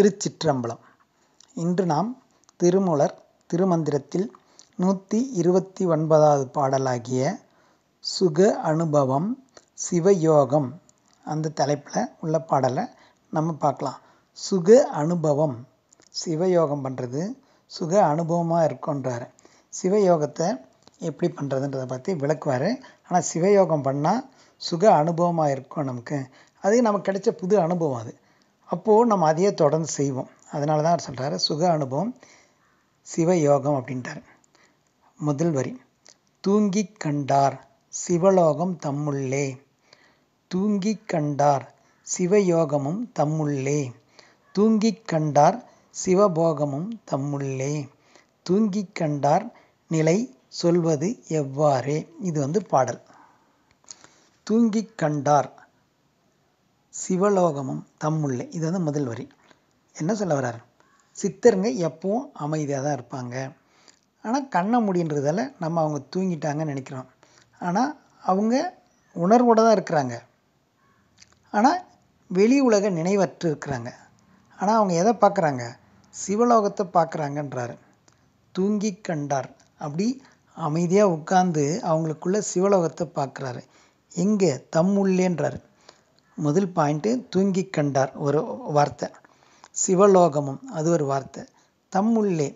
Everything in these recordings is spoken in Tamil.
திருச்சிற்றம்பலம் இன்று நாம் திருமூலர் திருமந்திரத்தில் நூற்றி இருபத்தி ஒன்பதாவது பாடலாகிய சுக அனுபவம் சிவயோகம் அந்த தலைப்பில் உள்ள பாடலை நம்ம பார்க்கலாம் சுக அனுபவம் சிவயோகம் பண்ணுறது சுக அனுபவமாக இருக்கும்ன்றார் சிவயோகத்தை எப்படி பண்ணுறதுன்றதை பற்றி விளக்குவார் ஆனால் சிவயோகம் பண்ணால் சுக அனுபவமாக இருக்கும் நமக்கு அது நமக்கு கிடைச்ச புது அனுபவம் அது அப்போது நம்ம அதையே தொடர்ந்து செய்வோம் அதனால தான் சொல்கிறாரு சுக அனுபவம் சிவ யோகம் அப்படின்ட்டார் முதல் வரி தூங்கி கண்டார் சிவலோகம் தம்முள்ளே தூங்கி கண்டார் சிவயோகமும் தம்முள்ளே தூங்கி கண்டார் சிவபோகமும் தம்முள்ளே தூங்கி கண்டார் நிலை சொல்வது எவ்வாறே இது வந்து பாடல் தூங்கி கண்டார் சிவலோகமும் தம்முள்ளே இது வந்து முதல் வரி என்ன சொல்ல வர்றாரு சித்தருங்க எப்பவும் அமைதியாக தான் இருப்பாங்க ஆனால் கண்ணை முடின்றதால நம்ம அவங்க தூங்கிட்டாங்கன்னு நினைக்கிறோம் ஆனால் அவங்க உணர்வோடு தான் இருக்கிறாங்க ஆனால் வெளி உலக நினைவற்று இருக்கிறாங்க ஆனால் அவங்க எதை பார்க்குறாங்க சிவலோகத்தை பார்க்குறாங்கன்றாரு தூங்கி கண்டார் அப்படி அமைதியாக உட்காந்து அவங்களுக்குள்ள சிவலோகத்தை பார்க்குறாரு எங்கே தம்முள்ளேன்றாரு முதல் பாயிண்ட்டு தூங்கி கண்டார் ஒரு வார்த்தை சிவலோகமும் அது ஒரு வார்த்தை தம்முள்ளே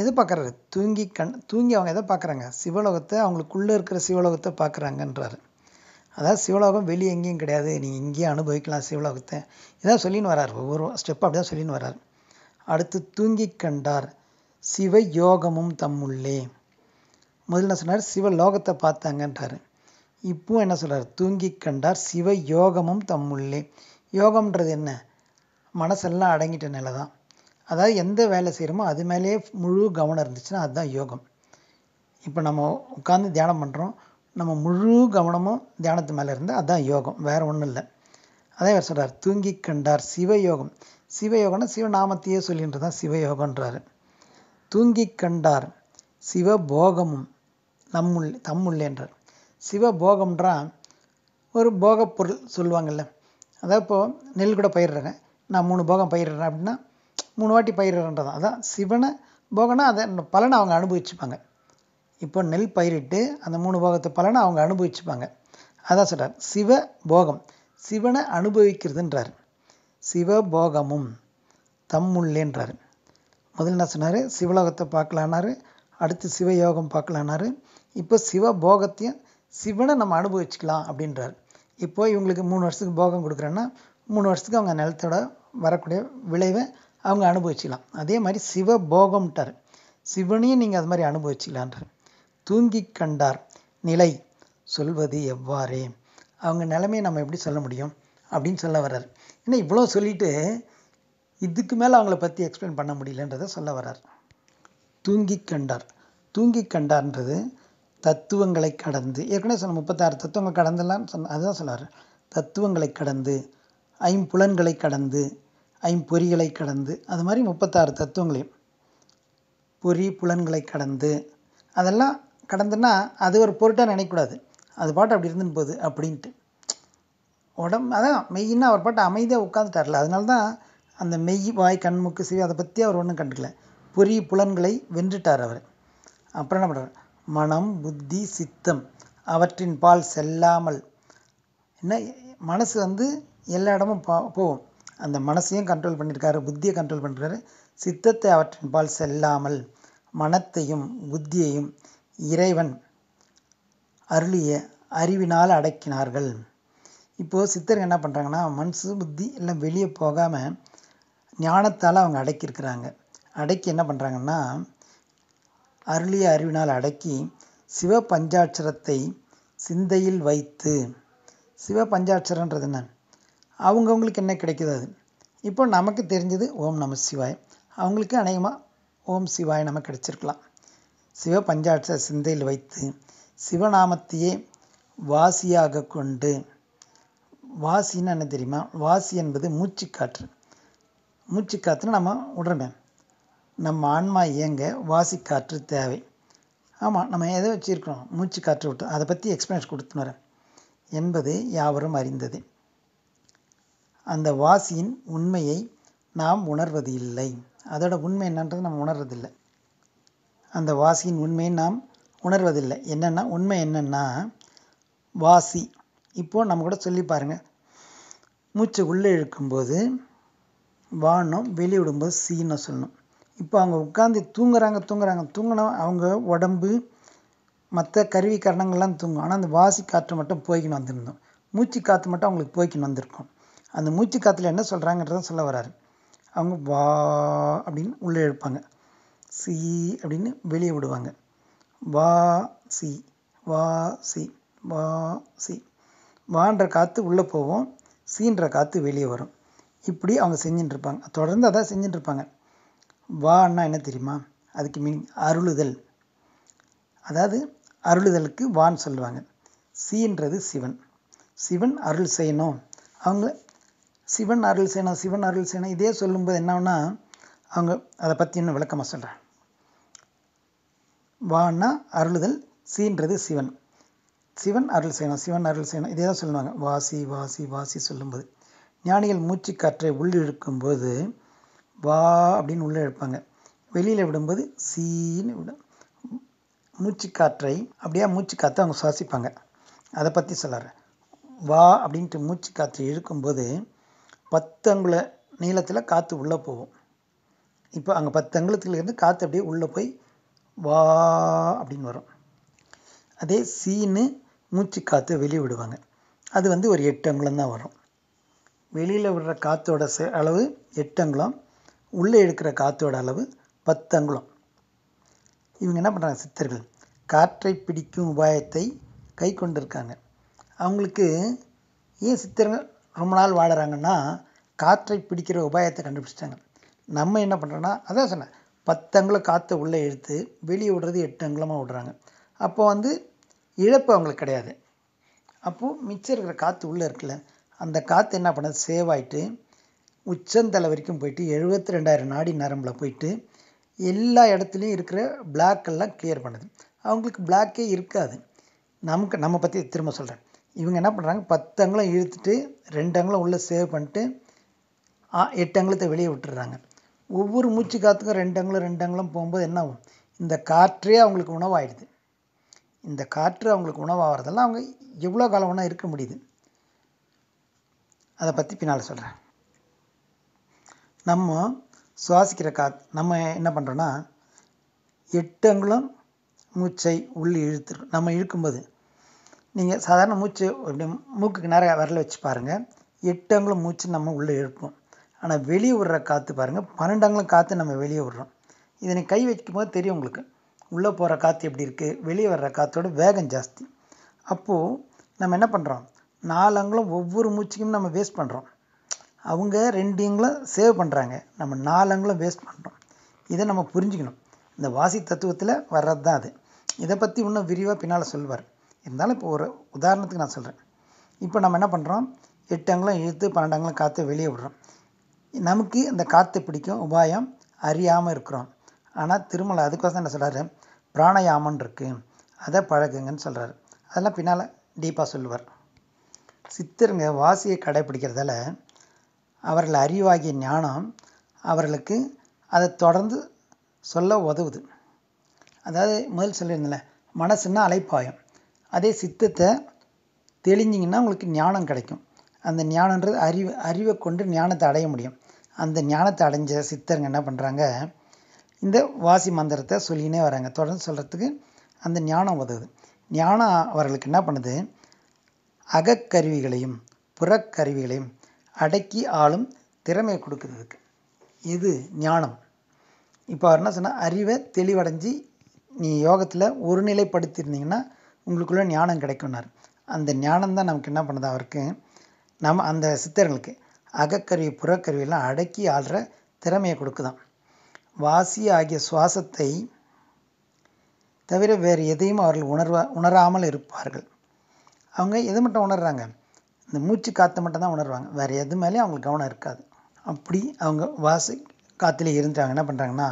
எது பார்க்குறாரு தூங்கி கண் தூங்கி அவங்க எதை பார்க்குறாங்க சிவலோகத்தை அவங்களுக்குள்ளே இருக்கிற சிவலோகத்தை பார்க்குறாங்கன்றாரு அதாவது சிவலோகம் வெளியே எங்கேயும் கிடையாது நீங்கள் இங்கேயே அனுபவிக்கலாம் சிவலோகத்தை இதான் சொல்லின்னு வரார் ஒவ்வொரு ஸ்டெப் அப்படி தான் சொல்லின்னு வர்றார் அடுத்து தூங்கி கண்டார் சிவ யோகமும் தம்முள்ளே முதல்ல சொன்னார் சிவலோகத்தை பார்த்தாங்கன்றாரு இப்போ என்ன சொல்கிறார் தூங்கி கண்டார் சிவ யோகமும் தம்முள்ளே யோகம்ன்றது என்ன மனசெல்லாம் அடங்கிட்ட நிலை தான் அதாவது எந்த வேலை செய்கிறோமோ அது மேலேயே முழு கவனம் இருந்துச்சுன்னா அதுதான் யோகம் இப்போ நம்ம உட்காந்து தியானம் பண்ணுறோம் நம்ம முழு கவனமும் தியானத்து மேலே இருந்தால் அதுதான் யோகம் வேறு ஒன்றும் இல்லை அதே வேறு சொல்கிறார் தூங்கி கண்டார் சிவயோகம் சிவயோகம்னா சிவநாமத்தையே சொல்லின்றது தான் சிவயோகன்றார் தூங்கி கண்டார் சிவபோகமும் நம்முள் தம்முள்ளேன்றார் போகம்ன்றால் ஒரு போகப் பொருள் சொல்லுவாங்கள்ல அதாவது இப்போது நெல் கூட பயிரிடுறேன் நான் மூணு போகம் பயிரிடுறேன் அப்படின்னா மூணு வாட்டி பயிரிடுறேன்றது அதான் சிவனை போகனா அதை பலனை அவங்க அனுபவிச்சுப்பாங்க இப்போ நெல் பயிரிட்டு அந்த மூணு போகத்தை பலனை அவங்க அனுபவிச்சுப்பாங்க அதான் சொல்கிறார் சிவ போகம் சிவனை அனுபவிக்கிறதுன்றார் சிவபோகமும் தம்முள்ளேன்றார் முதல்ல என்ன சொன்னார் சிவலோகத்தை பார்க்கலானாரு அடுத்து சிவயோகம் பார்க்கலானாரு இப்போ சிவபோகத்தையும் சிவனை நம்ம அனுபவிச்சுக்கலாம் அப்படின்றார் இப்போ இவங்களுக்கு மூணு வருஷத்துக்கு போகம் கொடுக்குறேன்னா மூணு வருஷத்துக்கு அவங்க நிலத்தோட வரக்கூடிய விளைவை அவங்க அனுபவிச்சுக்கலாம் அதே மாதிரி சிவ போகம்ட்டார் சிவனையும் நீங்கள் அது மாதிரி அனுபவிச்சுக்கலான்றார் தூங்கி கண்டார் நிலை சொல்வது எவ்வாறே அவங்க நிலைமையை நம்ம எப்படி சொல்ல முடியும் அப்படின்னு சொல்ல வர்றார் ஏன்னா இவ்வளோ சொல்லிட்டு இதுக்கு மேலே அவங்கள பற்றி எக்ஸ்பிளைன் பண்ண முடியலன்றதை சொல்ல வர்றார் தூங்கி கண்டார் தூங்கி கண்டார்ன்றது தத்துவங்களை கடந்து ஏற்கனவே சொல்ல முப்பத்தாறு தத்துவங்கள் கடந்தெல்லாம் சொன்ன அதுதான் சொல்லுவார் தத்துவங்களை கடந்து ஐம்புலன்களை கடந்து ஐம்பொறிகளை கடந்து அது மாதிரி முப்பத்தாறு தத்துவங்களையும் பொறி புலன்களை கடந்து அதெல்லாம் கடந்துன்னா அது ஒரு பொருட்டாக நினைக்கக்கூடாது அது பாட்டு அப்படி இருந்துன்னு போகுது அப்படின்ட்டு உடம்பு அதான் மெய்யின்னா அவர் பாட்டு அமைதியாக உட்காந்துட்டார்ல அதனால தான் அந்த மெய் வாய் கண்முக்கு சிவி அதை பற்றி அவர் ஒன்றும் கண்டுக்கல பொறி புலன்களை வென்றுட்டார் அவர் அப்புறம் என்ன பண்ணுறார் மனம் புத்தி சித்தம் அவற்றின் பால் செல்லாமல் என்ன மனசு வந்து எல்லா இடமும் போகும் அந்த மனசையும் கண்ட்ரோல் பண்ணியிருக்காரு புத்தியை கண்ட்ரோல் பண்ணுறாரு சித்தத்தை அவற்றின் பால் செல்லாமல் மனத்தையும் புத்தியையும் இறைவன் அருளிய அறிவினால் அடக்கினார்கள் இப்போது சித்தர் என்ன பண்ணுறாங்கன்னா மனசு புத்தி எல்லாம் வெளியே போகாமல் ஞானத்தால் அவங்க அடக்கியிருக்கிறாங்க அடக்கி என்ன பண்ணுறாங்கன்னா அருளிய அறிவினால் அடக்கி சிவ பஞ்சாட்சரத்தை சிந்தையில் வைத்து சிவ பஞ்சாட்சரன்றது என்ன அவங்கவுங்களுக்கு என்ன கிடைக்குது அது இப்போ நமக்கு தெரிஞ்சது ஓம் நம சிவாய் அவங்களுக்கு அநேகமாக ஓம் சிவாய் நம்ம கிடைச்சிருக்கலாம் சிவ பஞ்சாட்சர சிந்தையில் வைத்து சிவநாமத்தையே வாசியாக கொண்டு வாசின்னு என்ன தெரியுமா வாசி என்பது மூச்சுக்காற்று மூச்சுக்காற்றுன்னு நம்ம உடனே நம்ம ஆன்மா இயங்க வாசி காற்று தேவை ஆமாம் நம்ம எதை வச்சுருக்கிறோம் மூச்சு காற்று விட்டோம் அதை பற்றி எக்ஸ்பீரியன்ஸ் கொடுத்துனர என்பது யாவரும் அறிந்தது அந்த வாசியின் உண்மையை நாம் உணர்வது இல்லை அதோட உண்மை என்னன்றது நம்ம உணர்றதில்லை அந்த வாசியின் உண்மையை நாம் உணர்வதில்லை என்னென்னா உண்மை என்னென்னா வாசி இப்போது நம்ம கூட சொல்லி பாருங்கள் மூச்சு உள்ளே இழுக்கும்போது வானம் வெளியிடும்போது சீன்னு சொல்லணும் இப்போ அவங்க உட்காந்து தூங்குறாங்க தூங்குறாங்க தூங்கினா அவங்க உடம்பு மற்ற கருவி கரணங்கள்லாம் தூங்கும் ஆனால் அந்த வாசி காற்று மட்டும் போய்க்கின்னு வந்திருந்தோம் மூச்சு காற்று மட்டும் அவங்களுக்கு போய்க்கின்னு வந்திருக்கும் அந்த மூச்சு காற்றுல என்ன சொல்கிறாங்கன்றத சொல்ல வராரு அவங்க வா அப்படின்னு உள்ளே எழுப்பாங்க சி அப்படின்னு வெளியே விடுவாங்க வா சி வா சி வா சி வான்ற காற்று உள்ளே போவோம் சீன்ற காற்று வெளியே வரும் இப்படி அவங்க செஞ்சுட்டு இருப்பாங்க தொடர்ந்து அதான் செஞ்சுட்டு இருப்பாங்க வான்னா என்ன தெரியுமா அதுக்கு மீனிங் அருளுதல் அதாவது அருளுதலுக்கு வான்னு சொல்லுவாங்க சீன்றது சிவன் சிவன் அருள் செய்யணும் அவங்க சிவன் அருள் செய்யணும் சிவன் அருள் செய்யணும் இதே சொல்லும்போது என்னன்னா அவங்க அதை பற்றி இன்னும் விளக்கமாக சொல்கிறேன் வான்னா அருளுதல் சீன்றது சிவன் சிவன் அருள் செய்யணும் சிவன் அருள் செய்யணும் இதே தான் சொல்லுவாங்க வாசி வாசி வாசி சொல்லும்போது ஞானிகள் மூச்சு காற்றை உள்ளிழுக்கும் போது வா அப்படின்னு உள்ளே எடுப்பாங்க வெளியில் விடும்போது சீன்னு விடும் காற்றை அப்படியே மூச்சுக்காற்றை அவங்க சுவாசிப்பாங்க அதை பற்றி சொல்லுறேன் வா அப்படின்ட்டு மூச்சு காற்று இழுக்கும்போது பத்து அங்குல நீளத்தில் காற்று உள்ளே போகும் இப்போ அங்கே பத்து அங்குலத்துலேருந்து காற்று அப்படியே உள்ளே போய் வா அப்படின்னு வரும் அதே சீனு மூச்சு காற்று வெளியே விடுவாங்க அது வந்து ஒரு எட்டு அங்குலம் தான் வரும் வெளியில் விடுற காற்றோட அளவு எட்டு அங்குலம் உள்ளே எடுக்கிற காற்றோட அளவு பத்து அங்குலம் இவங்க என்ன பண்ணுறாங்க சித்தர்கள் காற்றை பிடிக்கும் உபாயத்தை கை கொண்டிருக்காங்க அவங்களுக்கு ஏன் சித்தர்கள் ரொம்ப நாள் வாடுறாங்கன்னா காற்றை பிடிக்கிற உபாயத்தை கண்டுபிடிச்சிட்டாங்க நம்ம என்ன பண்ணுறோன்னா அதான் சொன்னேன் பத்து அங்குலம் காற்றை உள்ளே எடுத்து வெளியே விடுறது எட்டு அங்குலமாக விடுறாங்க அப்போ வந்து இழப்பு அவங்களுக்கு கிடையாது அப்போது மிச்சம் இருக்கிற காற்று உள்ளே இருக்குல்ல அந்த காற்று என்ன பண்ணுறது சேவ் ஆகிட்டு உச்சந்தலை வரைக்கும் போயிட்டு எழுபத்தி ரெண்டாயிரம் நாடி நரம்பில் போயிட்டு எல்லா இடத்துலையும் இருக்கிற பிளாக்கெல்லாம் கிளியர் பண்ணுது அவங்களுக்கு பிளாக்கே இருக்காது நமக்கு நம்ம பற்றி திரும்ப சொல்கிறேன் இவங்க என்ன பண்ணுறாங்க பத்து அங்கலம் இழுத்துட்டு ரெண்டு அங்கலம் உள்ளே சேவ் பண்ணிட்டு எட்டு அங்கலத்தை வெளியே விட்டுடுறாங்க ஒவ்வொரு மூச்சு காற்றுக்கும் ரெண்டு அங்கலம் ரெண்டு அங்கலம் போகும்போது என்ன ஆகும் இந்த காற்றே அவங்களுக்கு உணவாகிடுது இந்த காற்று அவங்களுக்கு உணவாகிறதெல்லாம் அவங்க எவ்வளோ காலம் வேணால் இருக்க முடியுது அதை பற்றி பின்னால் சொல்கிறேன் நம்ம சுவாசிக்கிற காற்று நம்ம என்ன பண்ணுறோன்னா எட்டு அங்குலம் மூச்சை உள்ளே இழுத்து நம்ம இழுக்கும்போது நீங்கள் சாதாரண மூச்சு அப்படி மூக்குக்கு நிறைய விரல வச்சு பாருங்கள் எட்டு அங்குலம் மூச்சு நம்ம உள்ளே இழுப்போம் ஆனால் வெளியே விடுற காற்று பாருங்கள் பன்னெண்டு அங்குலம் காற்று நம்ம வெளியே விடுறோம் இதனை கை வைக்கும் போது தெரியும் உங்களுக்கு உள்ளே போகிற காற்று எப்படி இருக்குது வெளியே வர்ற காற்றோட வேகம் ஜாஸ்தி அப்போது நம்ம என்ன பண்ணுறோம் நாலு அங்குலம் ஒவ்வொரு மூச்சுக்கும் நம்ம வேஸ்ட் பண்ணுறோம் அவங்க ரெண்டு சேவ் பண்ணுறாங்க நம்ம நாலு அங்குலம் வேஸ்ட் பண்ணுறோம் இதை நம்ம புரிஞ்சுக்கணும் இந்த வாசி தத்துவத்தில் வர்றது தான் அது இதை பற்றி இன்னும் விரிவாக பின்னால் சொல்லுவார் இருந்தாலும் இப்போ ஒரு உதாரணத்துக்கு நான் சொல்கிறேன் இப்போ நம்ம என்ன பண்ணுறோம் எட்டு அங்குலம் இழுத்து பன்னெண்டு அங்குலம் காற்று வெளியே விடுறோம் நமக்கு இந்த காற்று பிடிக்கும் உபாயம் அறியாமல் இருக்கிறோம் ஆனால் திருமலை அதுக்கோசம் என்ன சொல்கிறாரு பிராணயாமன் இருக்குது அதை பழகுங்கன்னு சொல்கிறாரு அதெல்லாம் பின்னால் டீப்பாக சொல்லுவார் சித்தருங்க வாசியை கடைப்பிடிக்கிறதால அவர்கள் அறிவாகிய ஞானம் அவர்களுக்கு அதை தொடர்ந்து சொல்ல உதவுது அதாவது முதல் சொல்லியிருந்தேன்ல மனசுன்னா அலைப்பாயம் அதே சித்தத்தை தெளிஞ்சிங்கன்னா உங்களுக்கு ஞானம் கிடைக்கும் அந்த ஞானன்றது அறிவு அறிவை கொண்டு ஞானத்தை அடைய முடியும் அந்த ஞானத்தை அடைஞ்ச சித்தருங்க என்ன பண்ணுறாங்க இந்த வாசி மந்திரத்தை சொல்லினே வராங்க தொடர்ந்து சொல்கிறதுக்கு அந்த ஞானம் உதவுது ஞானம் அவர்களுக்கு என்ன பண்ணுது அகக்கருவிகளையும் புறக்கருவிகளையும் அடக்கி ஆளும் திறமையை கொடுக்குறதுக்கு இது ஞானம் இப்போ அவர் என்ன சொன்னால் அறிவை தெளிவடைஞ்சு நீ யோகத்தில் ஒருநிலைப்படுத்தியிருந்தீங்கன்னா உங்களுக்குள்ளே ஞானம் கிடைக்கும்னார் அந்த ஞானம் தான் நமக்கு என்ன பண்ணுது அவருக்கு நம்ம அந்த சித்தர்களுக்கு அகக்கருவி புறக்கருவியெல்லாம் அடக்கி ஆள்ற திறமையை கொடுக்குதான் வாசி ஆகிய சுவாசத்தை தவிர வேறு எதையும் அவர்கள் உணர்வா உணராமல் இருப்பார்கள் அவங்க எது மட்டும் உணர்றாங்க இந்த மூச்சு காற்றை மட்டும் தான் உணர்வாங்க வேறு எது மேலேயும் அவங்களுக்கு கவனம் இருக்காது அப்படி அவங்க வாசி காற்றுல இருந்துட்டாங்க என்ன பண்ணுறாங்கன்னா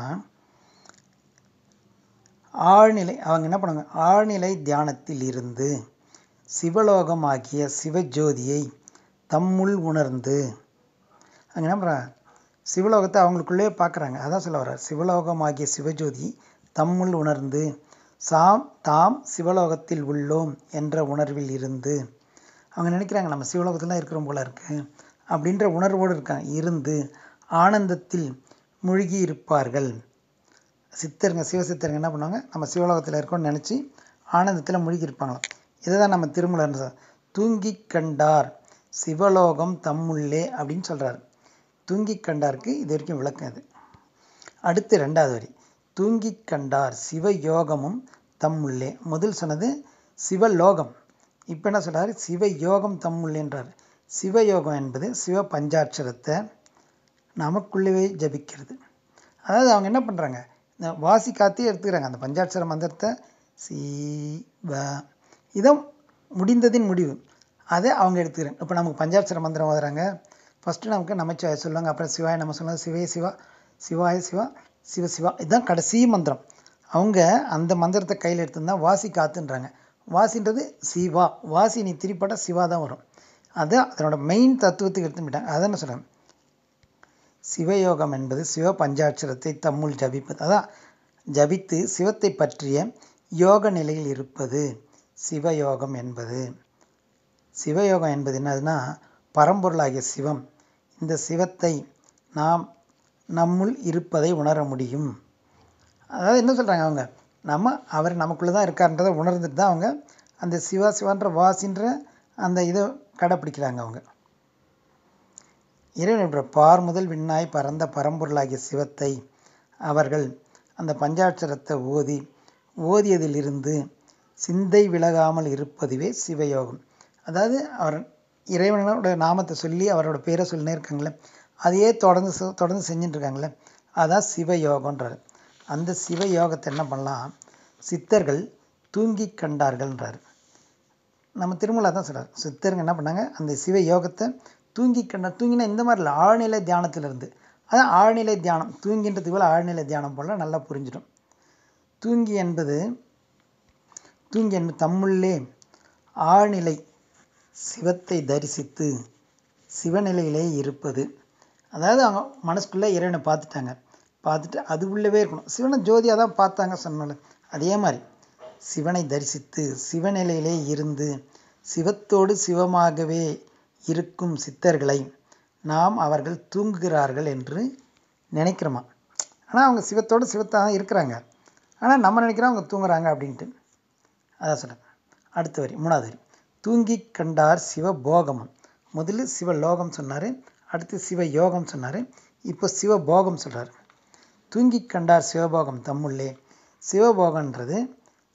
ஆழ்நிலை அவங்க என்ன பண்ணுவாங்க ஆழ்நிலை தியானத்தில் இருந்து சிவலோகமாகிய சிவஜோதியை தம்முள் உணர்ந்து அவங்க என்ன பண்ணுறாங்க சிவலோகத்தை அவங்களுக்குள்ளேயே பார்க்குறாங்க அதான் சொல்ல வர்றார் சிவலோகமாகிய சிவஜோதி தம்முள் உணர்ந்து சாம் தாம் சிவலோகத்தில் உள்ளோம் என்ற உணர்வில் இருந்து அவங்க நினைக்கிறாங்க நம்ம சிவலோகத்தில் இருக்கிறோம் போல இருக்கு அப்படின்ற உணர்வோடு இருக்காங்க இருந்து ஆனந்தத்தில் மூழ்கி இருப்பார்கள் சித்தருங்க சிவசித்தருங்க என்ன பண்ணுவாங்க நம்ம சிவலோகத்தில் இருக்கோம்னு நினச்சி ஆனந்தத்தில் மூழ்கி இருப்பாங்களாம் இதை தான் நம்ம திருமலர் தூங்கி கண்டார் சிவலோகம் தம்முள்ளே அப்படின்னு சொல்கிறார் தூங்கி கண்டாருக்கு இது வரைக்கும் விளக்கம் அது அடுத்து ரெண்டாவது வரி தூங்கி கண்டார் சிவயோகமும் தம்முள்ளே முதல் சொன்னது சிவலோகம் இப்போ என்ன சொல்கிறார் சிவ யோகம் தம்முள் என்றார் சிவயோகம் என்பது சிவ பஞ்சாட்சரத்தை நமக்குள்ளவே ஜபிக்கிறது அதாவது அவங்க என்ன பண்ணுறாங்க இந்த வாசிக்காத்தே எடுத்துக்கிறாங்க அந்த பஞ்சாட்சர மந்திரத்தை சிவ இதம் முடிந்ததின் முடிவு அதை அவங்க எடுத்துக்கிறாங்க இப்போ நமக்கு பஞ்சாட்சர மந்திரம் வாதுறாங்க ஃபஸ்ட்டு நமக்கு நமச்சிவாய சொல்லுவாங்க அப்புறம் சிவாய நம்ம சொல்லுவாங்க சிவே சிவா சிவாய சிவா சிவ சிவா இதுதான் கடைசி மந்திரம் அவங்க அந்த மந்திரத்தை கையில் எடுத்துருந்தா வாசி காத்துன்றாங்க வாசின்றது சிவா வாசினி திரிப்பட சிவா தான் வரும் அதான் அதனோட மெயின் தத்துவத்துக்கு எடுத்து விட்டாங்க அதை என்ன சிவயோகம் என்பது சிவ பஞ்சாட்சரத்தை தம்முள் ஜபிப்பது அதான் ஜபித்து சிவத்தை பற்றிய யோக நிலையில் இருப்பது சிவயோகம் என்பது சிவயோகம் என்பது என்னதுன்னா பரம்பொருளாகிய சிவம் இந்த சிவத்தை நாம் நம்முள் இருப்பதை உணர முடியும் அதாவது என்ன சொல்கிறாங்க அவங்க நம்ம அவர் நமக்குள்ளே தான் இருக்கார்ன்றதை உணர்ந்துட்டு தான் அவங்க அந்த சிவா சிவான்ற வாசின்ற அந்த இதை கடைப்பிடிக்கிறாங்க அவங்க இறைவனோட பார் முதல் விண்ணாய் பரந்த பரம்பொருளாகிய சிவத்தை அவர்கள் அந்த பஞ்சாட்சரத்தை ஓதி ஓதியதிலிருந்து சிந்தை விலகாமல் இருப்பதுவே சிவயோகம் அதாவது அவர் இறைவனோட நாமத்தை சொல்லி அவரோட பேரை சொல்லினே இருக்காங்களே அதையே தொடர்ந்து தொடர்ந்து செஞ்சுட்டு இருக்காங்களே அதான் சிவயோகன்றார் அந்த சிவ யோகத்தை என்ன பண்ணலாம் சித்தர்கள் தூங்கி கண்டார்கள்ன்றார் நம்ம திருமலா தான் சொல்கிறார் சித்தர்கள் என்ன பண்ணாங்க அந்த சிவ யோகத்தை தூங்கி கண்ட தூங்கினா இந்த மாதிரி இல்லை ஆழ்நிலை தியானத்திலிருந்து அதான் ஆழ்நிலை தியானம் தூங்கின்றது போல் ஆழ்நிலை தியானம் போல் நல்லா புரிஞ்சிடும் தூங்கி என்பது தூங்கி என்பது தம்முள்ளே ஆழ்நிலை சிவத்தை தரிசித்து சிவநிலையிலே இருப்பது அதாவது அவங்க மனசுக்குள்ளே இறைவனை பார்த்துட்டாங்க பார்த்துட்டு அது உள்ளவே இருக்கணும் சிவனை ஜோதியாக தான் பார்த்தாங்க சொன்னால அதே மாதிரி சிவனை தரிசித்து சிவநிலையிலே இருந்து சிவத்தோடு சிவமாகவே இருக்கும் சித்தர்களை நாம் அவர்கள் தூங்குகிறார்கள் என்று நினைக்கிறோமா ஆனால் அவங்க சிவத்தோடு சிவத்தாக தான் இருக்கிறாங்க ஆனால் நம்ம நினைக்கிறோம் அவங்க தூங்குறாங்க அப்படின்ட்டு அதான் சொல்கிறேன் அடுத்த வரி மூணாவது வரி தூங்கி கண்டார் சிவ முதலில் முதல்ல லோகம் சொன்னார் அடுத்து சிவ யோகம் சொன்னார் இப்போ சிவ போகம் சொல்கிறார் தூங்கிக் கண்டார் சிவபோகம் தம்முள்ளே சிவபோகன்றது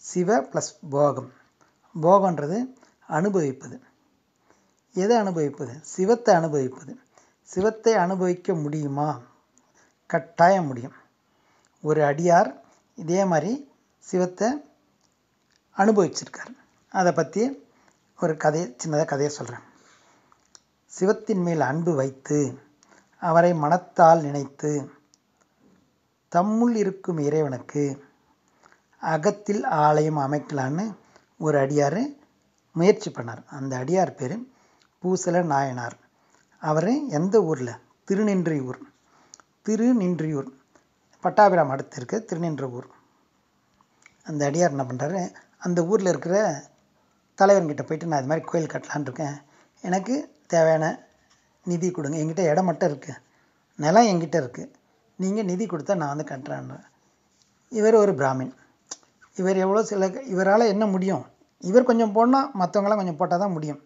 சிவ ப்ளஸ் போகம் போகன்றது அனுபவிப்பது எதை அனுபவிப்பது சிவத்தை அனுபவிப்பது சிவத்தை அனுபவிக்க முடியுமா கட்டாயம் முடியும் ஒரு அடியார் இதே மாதிரி சிவத்தை அனுபவிச்சிருக்கார் அதை பற்றி ஒரு கதையை சின்னதாக கதையை சொல்கிறேன் சிவத்தின் மேல் அன்பு வைத்து அவரை மனத்தால் நினைத்து தம்முள் இருக்கும் இறைவனுக்கு அகத்தில் ஆலயம் அமைக்கலான்னு ஒரு அடியார் முயற்சி பண்ணார் அந்த அடியார் பேர் பூசல நாயனார் அவர் எந்த ஊரில் திருநின்றியூர் திருநின்றியூர் பட்டாபிராம் அடுத்து இருக்க திருநின்ற ஊர் அந்த அடியார் என்ன பண்ணுறாரு அந்த ஊரில் இருக்கிற தலைவர்கிட்ட போயிட்டு நான் இது மாதிரி கோயில் கட்டலான்னு இருக்கேன் எனக்கு தேவையான நிதி கொடுங்க என்கிட்ட இடம் மட்டும் இருக்குது நிலம் என்கிட்ட இருக்குது நீங்கள் நிதி கொடுத்தா நான் வந்து கட்டுறேன்றேன் இவர் ஒரு பிராமின் இவர் எவ்வளோ சில இவரால் என்ன முடியும் இவர் கொஞ்சம் போடணும் மற்றவங்களாம் கொஞ்சம் போட்டால் தான் முடியும்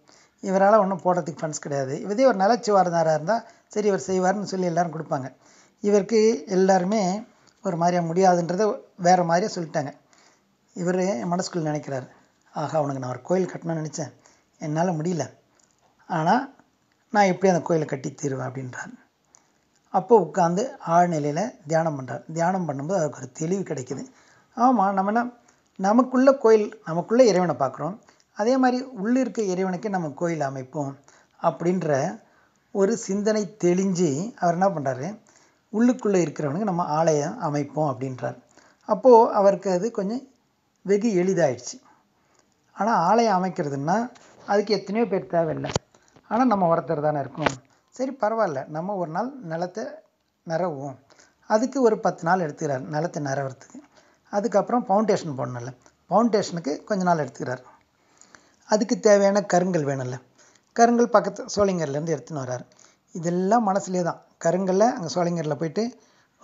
இவரால் ஒன்றும் போடுறதுக்கு ஃபண்ட்ஸ் கிடையாது இவரே ஒரு நலச்சுவாரதாராக இருந்தால் சரி இவர் செய்வார்னு சொல்லி எல்லோரும் கொடுப்பாங்க இவருக்கு எல்லாருமே ஒரு மாதிரியாக முடியாதுன்றதை வேறு மாதிரியே சொல்லிட்டாங்க இவர் என் மனசுக்குள் நினைக்கிறாரு ஆகா அவனுக்கு நான் ஒரு கோயில் கட்டணும்னு நினச்சேன் என்னால் முடியல ஆனால் நான் எப்படி அந்த கோயிலை கட்டி தீருவேன் அப்படின்றான் அப்போ உட்காந்து ஆழ்நிலையில் தியானம் பண்ணுறார் தியானம் பண்ணும்போது அவருக்கு ஒரு தெளிவு கிடைக்குது ஆமாம் நம்ம என்ன நமக்குள்ளே கோயில் நமக்குள்ளே இறைவனை பார்க்குறோம் அதே மாதிரி உள்ளே இறைவனுக்கே நம்ம கோயில் அமைப்போம் அப்படின்ற ஒரு சிந்தனை தெளிஞ்சு அவர் என்ன பண்ணுறாரு உள்ளுக்குள்ளே இருக்கிறவனுக்கு நம்ம ஆலயம் அமைப்போம் அப்படின்றார் அப்போது அவருக்கு அது கொஞ்சம் வெகு எளிதாயிடுச்சு ஆனால் ஆலயம் அமைக்கிறதுன்னா அதுக்கு எத்தனையோ பேர் தேவையில்லை ஆனால் நம்ம ஒருத்தர் தானே இருக்கணும் சரி பரவாயில்ல நம்ம ஒரு நாள் நிலத்த நிறவுவோம் அதுக்கு ஒரு பத்து நாள் எடுத்துக்கிறார் நிலத்தை நிறவுறதுக்கு அதுக்கப்புறம் ஃபவுண்டேஷன் போடணும்ல ஃபவுண்டேஷனுக்கு கொஞ்ச நாள் எடுத்துக்கிறார் அதுக்கு தேவையான கருங்கல் வேணும்ல கருங்கல் பக்கத்து சோளிங்கர்லேருந்து எடுத்துன்னு வர்றார் இதெல்லாம் மனசுலேயே தான் கருங்கல்லை அங்கே சோளிங்கரில் போயிட்டு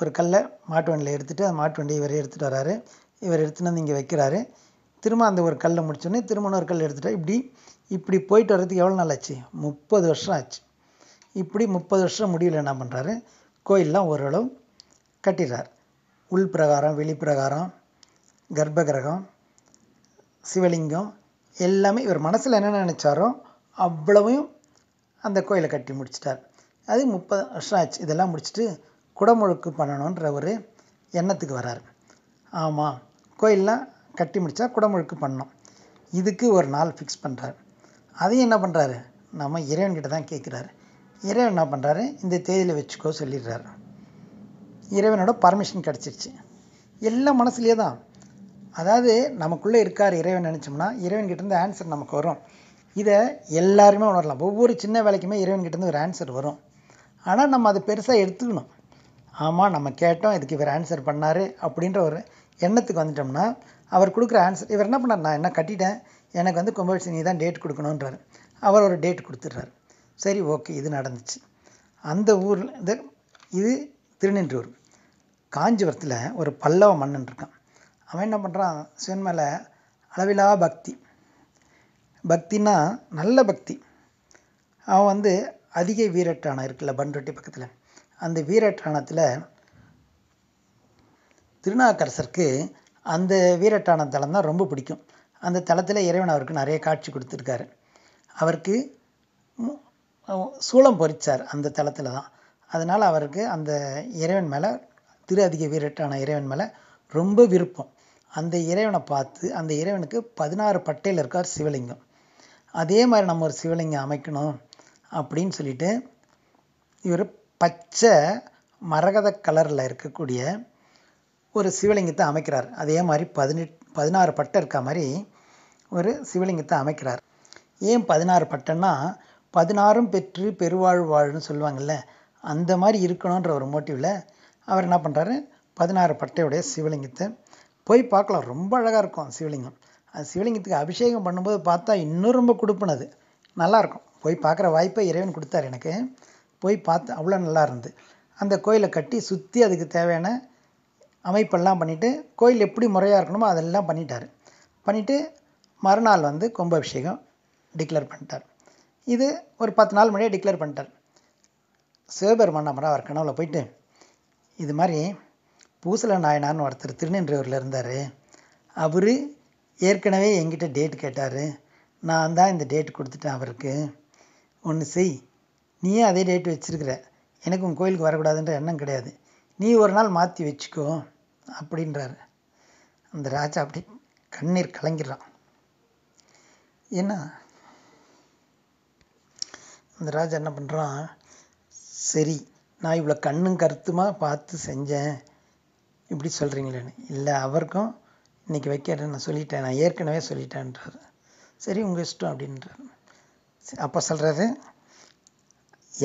ஒரு கல்லை மாட்டு வண்டியில் எடுத்துகிட்டு அந்த மாட்டு வண்டியை இவர் எடுத்துகிட்டு வராரு இவர் எடுத்துன்னு வந்து இங்கே வைக்கிறாரு திரும்ப அந்த ஒரு கல்லை முடிச்சோடனே திரும்ப ஒரு கல் எடுத்துகிட்டு இப்படி இப்படி போயிட்டு வர்றதுக்கு எவ்வளோ நாள் ஆச்சு முப்பது வருஷம் ஆச்சு இப்படி முப்பது வருஷம் முடியல என்ன பண்ணுறாரு கோயிலெலாம் ஓரளவு கட்டிடுறார் உள் பிரகாரம் வெளிப்பிரகாரம் கர்ப்பகிரகம் சிவலிங்கம் எல்லாமே இவர் மனசில் என்ன நினச்சாரோ அவ்வளவையும் அந்த கோயிலை கட்டி முடிச்சிட்டார் அது முப்பது வருஷம் ஆச்சு இதெல்லாம் முடிச்சுட்டு குடமுழுக்கு பண்ணணுன்ற ஒரு எண்ணத்துக்கு வரார் ஆமாம் கோயிலெலாம் கட்டி முடித்தா குடமுழுக்கு பண்ணோம் இதுக்கு ஒரு நாள் ஃபிக்ஸ் பண்ணுறார் அதையும் என்ன பண்ணுறாரு நம்ம இறைவன்கிட்ட தான் கேட்குறாரு இறைவன் என்ன பண்ணுறாரு இந்த தேதியில் வச்சுக்கோ சொல்லிடுறாரு இறைவனோட பர்மிஷன் கிடச்சிருச்சு எல்லாம் மனசுலேயே தான் அதாவது நமக்குள்ளே இருக்கார் இறைவன் நினச்சோம்னா இறைவன்கிட்டேருந்து ஆன்சர் நமக்கு வரும் இதை எல்லாருமே உணரலாம் ஒவ்வொரு சின்ன வேலைக்குமே இறைவன்கிட்டேருந்து ஒரு ஆன்சர் வரும் ஆனால் நம்ம அதை பெருசாக எடுத்துக்கணும் ஆமாம் நம்ம கேட்டோம் இதுக்கு இவர் ஆன்சர் பண்ணார் அப்படின்ற ஒரு எண்ணத்துக்கு வந்துட்டோம்னா அவர் கொடுக்குற ஆன்சர் இவர் என்ன பண்ணார் நான் என்ன கட்டிட்டேன் எனக்கு வந்து கும்பகோஷன் நீ தான் டேட் கொடுக்கணுன்றார் அவர் ஒரு டேட் கொடுத்துட்றாரு சரி ஓகே இது நடந்துச்சு அந்த ஊரில் இந்த இது திருநின்றூர் காஞ்சிபுரத்தில் ஒரு பல்லவ மன்னன் இருக்கான் அவன் என்ன பண்ணுறான் சிவன் மேலே அளவிலா பக்தி பக்தின்னா நல்ல பக்தி அவன் வந்து அதிக வீரட்டானம் இருக்குல்ல பண்ருட்டி பக்கத்தில் அந்த வீரட்டானத்தில் திருநாக்கரசருக்கு அந்த வீரட்டான தலம் தான் ரொம்ப பிடிக்கும் அந்த தளத்தில் இறைவன் அவருக்கு நிறைய காட்சி கொடுத்துருக்காரு அவருக்கு சூலம் பொறிச்சார் அந்த தளத்தில் தான் அதனால் அவருக்கு அந்த இறைவன் மேலே திரு அதிக வீரட்டான இறைவன் மேலே ரொம்ப விருப்பம் அந்த இறைவனை பார்த்து அந்த இறைவனுக்கு பதினாறு பட்டையில் இருக்கார் சிவலிங்கம் அதே மாதிரி நம்ம ஒரு சிவலிங்கம் அமைக்கணும் அப்படின்னு சொல்லிட்டு இவர் பச்சை மரகத கலரில் இருக்கக்கூடிய ஒரு சிவலிங்கத்தை அமைக்கிறார் அதே மாதிரி பதினெட் பதினாறு பட்டை இருக்க மாதிரி ஒரு சிவலிங்கத்தை அமைக்கிறார் ஏன் பதினாறு பட்டன்னா பதினாறும் பெற்று பெருவாழ் வாழ்னு சொல்லுவாங்கள்ல அந்த மாதிரி இருக்கணுன்ற ஒரு மோட்டிவில் அவர் என்ன பண்ணுறாரு பதினாறு பட்டையுடைய சிவலிங்கத்தை போய் பார்க்கலாம் ரொம்ப அழகாக இருக்கும் சிவலிங்கம் அது சிவலிங்கத்துக்கு அபிஷேகம் பண்ணும்போது பார்த்தா இன்னும் ரொம்ப கொடுப்பினது நல்லாயிருக்கும் போய் பார்க்குற வாய்ப்பை இறைவன் கொடுத்தார் எனக்கு போய் பார்த்து அவ்வளோ நல்லா இருந்து அந்த கோயிலை கட்டி சுற்றி அதுக்கு தேவையான அமைப்பெல்லாம் பண்ணிவிட்டு கோயில் எப்படி முறையாக இருக்கணுமோ அதெல்லாம் பண்ணிட்டார் பண்ணிவிட்டு மறுநாள் வந்து கும்பாபிஷேகம் டிக்ளேர் பண்ணிட்டார் இது ஒரு பத்து நாள் முன்னாடியே டிக்ளேர் பண்ணிட்டார் சிவபெருமான் அமரா அவர் கனவில் போயிட்டு இது மாதிரி பூசல நாயனார்னு ஒருத்தர் திருநின்றவரில் இருந்தார் அவர் ஏற்கனவே என்கிட்ட டேட் கேட்டார் நான் தான் இந்த டேட் கொடுத்துட்டேன் அவருக்கு ஒன்று செய் நீயே அதே டேட் வச்சுருக்கிற எனக்கு உன் கோயிலுக்கு வரக்கூடாதுன்ற எண்ணம் கிடையாது நீ ஒரு நாள் மாற்றி வச்சுக்கோ அப்படின்றாரு அந்த ராஜா அப்படி கண்ணீர் கலங்கிடுறான் ஏன்னா அந்த ராஜா என்ன பண்ணுறான் சரி நான் இவ்வளோ கண்ணும் கருத்துமாக பார்த்து செஞ்சேன் இப்படி சொல்கிறீங்களேன்னு இல்லை அவருக்கும் இன்றைக்கி வைக்கிறேன் நான் சொல்லிட்டேன் நான் ஏற்கனவே சொல்லிட்டேன்றார் சரி உங்கள் இஷ்டம் அப்படின்றார் அப்போ சொல்கிறது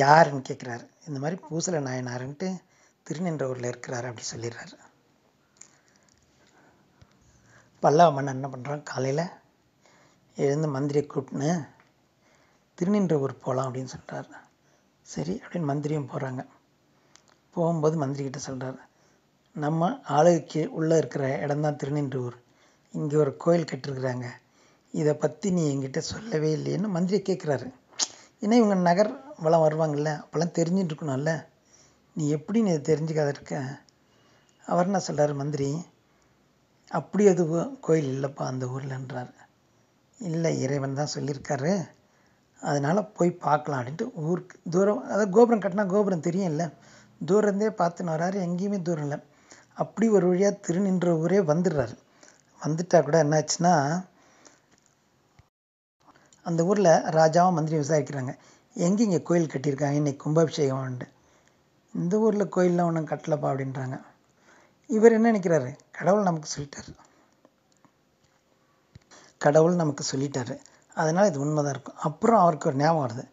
யாருன்னு கேட்குறாரு இந்த மாதிரி பூசல நாயனாருன்ட்டு ஊரில் இருக்கிறார் அப்படி சொல்லிடுறாரு பல்லவ மன்னன் என்ன பண்ணுறான் காலையில் எழுந்து மந்திரியை கூப்பிட்டுன்னு திருநின்றவூர் போகலாம் அப்படின்னு சொல்கிறார் சரி அப்படின்னு மந்திரியும் போகிறாங்க போகும்போது மந்திரிக்கிட்ட சொல்கிறார் நம்ம ஆளுக்கு உள்ளே இருக்கிற இடம்தான் திருநின்றவூர் இங்கே ஒரு கோயில் கட்டிருக்கிறாங்க இதை பற்றி நீ எங்கிட்ட சொல்லவே இல்லையேன்னு மந்திரியை கேட்குறாரு ஏன்னா இவங்க நகர் வளம் வருவாங்கள்ல அப்போல்லாம் தெரிஞ்சுட்டு இருக்கணும்ல நீ எப்படி நீ தெரிஞ்சுக்காத இருக்க அவர் என்ன சொல்கிறார் மந்திரி அப்படி அது கோயில் இல்லைப்பா அந்த ஊர்லன்றார் இல்லை இறைவன் தான் சொல்லியிருக்காரு அதனால் போய் பார்க்கலாம் அப்படின்ட்டு ஊருக்கு தூரம் அதாவது கோபுரம் கட்டினா கோபுரம் தெரியும் இல்லை தூரந்தே பார்த்துன்னு வர்றாரு எங்கேயுமே தூரம் இல்லை அப்படி ஒரு வழியாக நின்ற ஊரே வந்துடுறாரு வந்துட்டா கூட என்னாச்சுன்னா அந்த ஊரில் ராஜாவும் மந்திரியும் விசாரிக்கிறாங்க எங்கே இங்கே கோயில் கட்டியிருக்காங்க இன்னைக்கு கும்பாபிஷேகம் உண்டு இந்த ஊரில் கோயிலெலாம் ஒன்றும் கட்டலப்பா அப்படின்றாங்க இவர் என்ன நினைக்கிறாரு கடவுள் நமக்கு சொல்லிட்டாரு கடவுள் நமக்கு சொல்லிட்டாரு அதனால் இது உண்மை தான் இருக்கும் அப்புறம் அவருக்கு ஒரு ஞாபகம் வருது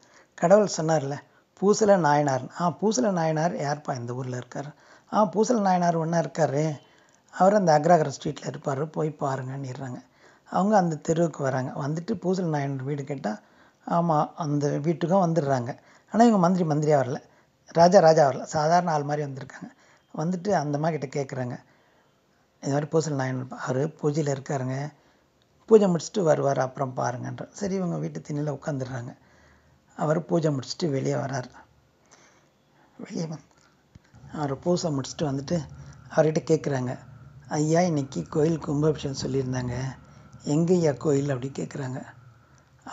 கடவுள் சொன்னார்ல பூசல நாயனார் ஆ பூசல நாயனார் யார்ப்பா இந்த ஊரில் இருக்கார் ஆ பூசல நாயனார் ஒன்றா இருக்கார் அவர் அந்த அக்ராகர ஸ்ட்ரீட்டில் இருப்பார் போய் பாருங்கன்னுறாங்க அவங்க அந்த தெருவுக்கு வராங்க வந்துட்டு பூசல நாயனார் வீடு கேட்டால் ஆமாம் அந்த வீட்டுக்கும் வந்துடுறாங்க ஆனால் இவங்க மந்திரி மந்திரியாக வரல ராஜா ராஜா வரல சாதாரண ஆள் மாதிரி வந்திருக்காங்க வந்துட்டு அந்த மாதிரி கிட்டே கேட்குறாங்க இது மாதிரி பூசல் நாயன் அவர் பூஜையில் இருக்காருங்க பூஜை முடிச்சுட்டு வருவார் அப்புறம் பாருங்கன்ற சரி இவங்க வீட்டு திண்ணில் உட்காந்துடுறாங்க அவர் பூஜை முடிச்சுட்டு வெளியே வரார் வெளியே வந்து அவர் பூஜை முடிச்சுட்டு வந்துட்டு அவர்கிட்ட கேட்குறாங்க ஐயா இன்னைக்கு கோயில் கும்பாபிஷேகம் சொல்லியிருந்தாங்க எங்கே ஐயா கோயில் அப்படி கேட்குறாங்க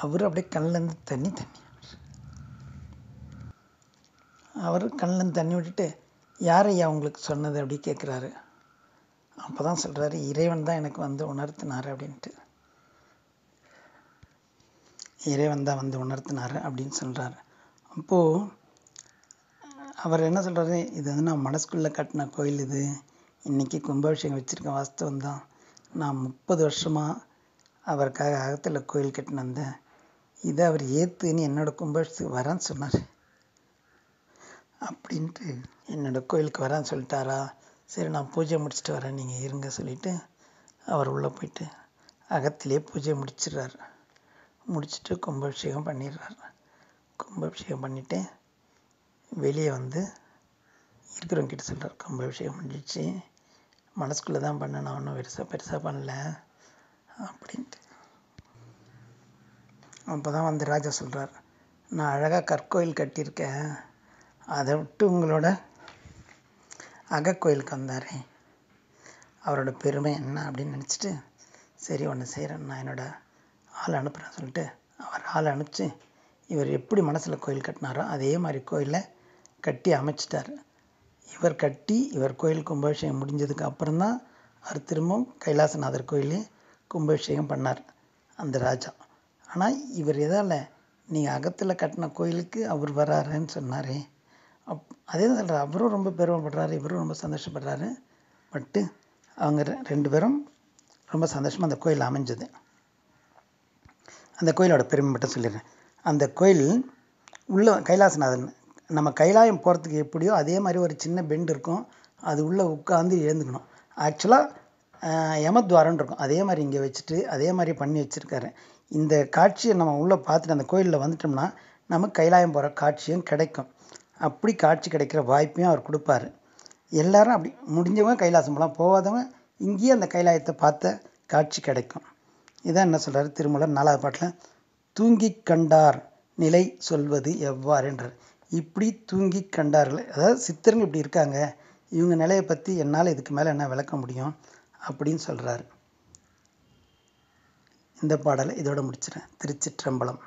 அவர் அப்படியே கண்ணிலேருந்து தண்ணி தண்ணி அவர் கண்ணிலேருந்து தண்ணி விட்டுட்டு யார் ஐயா உங்களுக்கு சொன்னது அப்படி கேட்குறாரு அப்போ தான் சொல்கிறாரு இறைவன் தான் எனக்கு வந்து உணர்த்தினார் அப்படின்ட்டு இறைவன் தான் வந்து உணர்த்தினார் அப்படின்னு சொல்கிறாரு அப்போது அவர் என்ன சொல்கிறாரு இது வந்து நான் மனசுக்குள்ளே கட்டின கோயில் இது இன்றைக்கி கும்பாபிஷேகம் வச்சுருக்க வாஸ்தவம் தான் நான் முப்பது வருஷமாக அவருக்காக அகத்தில் கோயில் கட்டின வந்தேன் இதை அவர் ஏற்றுன்னு என்னோடய கும்பாபிஷத்துக்கு வரேன்னு சொன்னார் அப்படின்ட்டு என்னோடய கோயிலுக்கு வரேன் சொல்லிட்டாரா சரி நான் பூஜை முடிச்சுட்டு வரேன் நீங்கள் இருங்க சொல்லிவிட்டு அவர் உள்ளே போயிட்டு அகத்திலே பூஜை முடிச்சிடுறாரு முடிச்சுட்டு கும்பாபிஷேகம் பண்ணிடுறாரு கும்பாபிஷேகம் பண்ணிவிட்டு வெளியே வந்து இருக்கிறவங்கிட்ட சொல்கிறார் கும்பாபிஷேகம் முடிஞ்சிச்சு மனசுக்குள்ளே தான் பண்ண நான் ஒன்றும் பெருசாக பெருசாக பண்ணல அப்படின்ட்டு அப்போ தான் வந்து ராஜா சொல்கிறார் நான் அழகாக கற்கோயில் கட்டியிருக்கேன் அதை விட்டு உங்களோட அகக்கோயிலுக்கு வந்தார் அவரோட பெருமை என்ன அப்படின்னு நினச்சிட்டு சரி ஒன்று செய்கிறேன் நான் என்னோடய ஆள் அனுப்புகிறேன்னு சொல்லிட்டு அவர் ஆள் அனுப்பிச்சு இவர் எப்படி மனசில் கோயில் கட்டினாரோ அதே மாதிரி கோயிலை கட்டி அமைச்சிட்டார் இவர் கட்டி இவர் கோயில் கும்பாபிஷேகம் முடிஞ்சதுக்கு அப்புறம்தான் அவர் திரும்பவும் கைலாசநாதர் கோயிலே கும்பாபிஷேகம் பண்ணார் அந்த ராஜா ஆனால் இவர் எதால் நீங்கள் அகத்தில் கட்டின கோயிலுக்கு அவர் வராருன்னு சொன்னாரே அப் அதே தான் சொல்கிறார் அவரும் ரொம்ப பெருமைப்படுறாரு இவரும் ரொம்ப சந்தோஷப்படுறாரு பட்டு அவங்க ரெண்டு பேரும் ரொம்ப சந்தோஷமாக அந்த கோயில் அமைஞ்சது அந்த கோயிலோட பெருமை மட்டும் சொல்லிடுறேன் அந்த கோயில் உள்ள கைலாசநாதன் நம்ம கைலாயம் போகிறதுக்கு எப்படியோ அதே மாதிரி ஒரு சின்ன பெண்ட் இருக்கும் அது உள்ளே உட்காந்து எழுந்துக்கணும் ஆக்சுவலாக யமத்வாரம் இருக்கும் அதே மாதிரி இங்கே வச்சுட்டு அதே மாதிரி பண்ணி வச்சுருக்காரு இந்த காட்சியை நம்ம உள்ளே பார்த்துட்டு அந்த கோயிலில் வந்துட்டோம்னா நமக்கு கைலாயம் போகிற காட்சியும் கிடைக்கும் அப்படி காட்சி கிடைக்கிற வாய்ப்பையும் அவர் கொடுப்பாரு எல்லாரும் அப்படி முடிஞ்சவங்க கைலாசம் போகலாம் போகாதவங்க இங்கேயே அந்த கைலாயத்தை பார்த்த காட்சி கிடைக்கும் இதான் என்ன சொல்கிறாரு திருமலர் நாலாவது பாட்டில் தூங்கி கண்டார் நிலை சொல்வது எவ்வாறு என்றார் இப்படி தூங்கி கண்டார்கள் அதாவது சித்தர்கள் இப்படி இருக்காங்க இவங்க நிலையை பற்றி என்னால் இதுக்கு மேலே என்ன விளக்க முடியும் அப்படின்னு சொல்கிறார் இந்த பாடலை இதோட முடிச்சிடறேன் திருச்சிற்றம்பலம்